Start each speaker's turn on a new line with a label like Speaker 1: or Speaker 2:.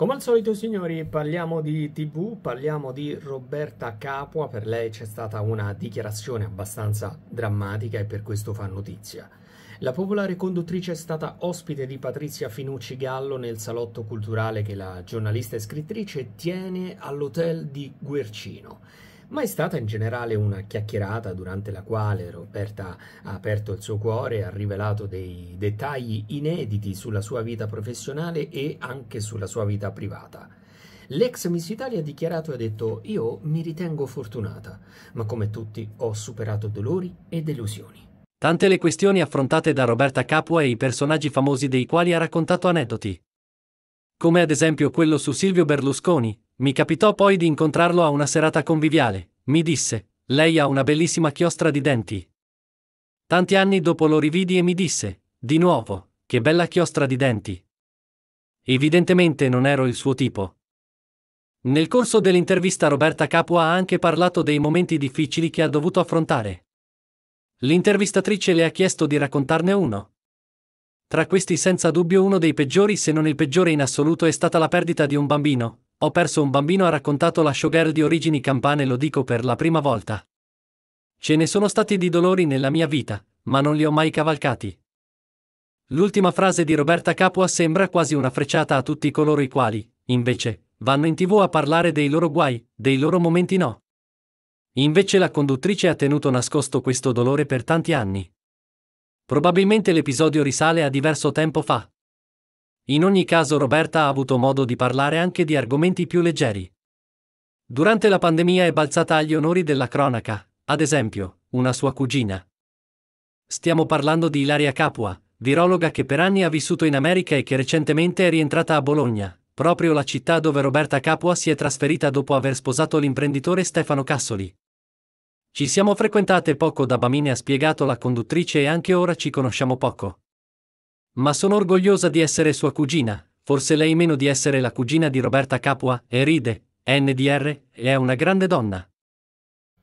Speaker 1: Come al solito signori parliamo di tv, parliamo di Roberta Capua, per lei c'è stata una dichiarazione abbastanza drammatica e per questo fa notizia. La popolare conduttrice è stata ospite di Patrizia Finucci Gallo nel salotto culturale che la giornalista e scrittrice tiene all'hotel di Guercino ma è stata in generale una chiacchierata durante la quale Roberta ha aperto il suo cuore, e ha rivelato dei dettagli inediti sulla sua vita professionale e anche sulla sua vita privata. L'ex Miss Italia ha dichiarato e ha detto io mi ritengo fortunata, ma come tutti ho superato dolori e delusioni.
Speaker 2: Tante le questioni affrontate da Roberta Capua e i personaggi famosi dei quali ha raccontato aneddoti. Come ad esempio quello su Silvio Berlusconi, mi capitò poi di incontrarlo a una serata conviviale, mi disse, lei ha una bellissima chiostra di denti. Tanti anni dopo lo rividi e mi disse, di nuovo, che bella chiostra di denti. Evidentemente non ero il suo tipo. Nel corso dell'intervista Roberta Capua ha anche parlato dei momenti difficili che ha dovuto affrontare. L'intervistatrice le ha chiesto di raccontarne uno. Tra questi senza dubbio uno dei peggiori se non il peggiore in assoluto è stata la perdita di un bambino, ho perso un bambino ha raccontato la showgirl di origini campane lo dico per la prima volta. Ce ne sono stati di dolori nella mia vita, ma non li ho mai cavalcati. L'ultima frase di Roberta Capua sembra quasi una frecciata a tutti coloro i quali, invece, vanno in tv a parlare dei loro guai, dei loro momenti no. Invece la conduttrice ha tenuto nascosto questo dolore per tanti anni. Probabilmente l'episodio risale a diverso tempo fa. In ogni caso Roberta ha avuto modo di parlare anche di argomenti più leggeri. Durante la pandemia è balzata agli onori della cronaca, ad esempio, una sua cugina. Stiamo parlando di Ilaria Capua, virologa che per anni ha vissuto in America e che recentemente è rientrata a Bologna, proprio la città dove Roberta Capua si è trasferita dopo aver sposato l'imprenditore Stefano Cassoli. Ci siamo frequentate poco da bambine ha spiegato la conduttrice e anche ora ci conosciamo poco. Ma sono orgogliosa di essere sua cugina, forse lei meno di essere la cugina di Roberta Capua, e ride, NDR, e è una grande donna.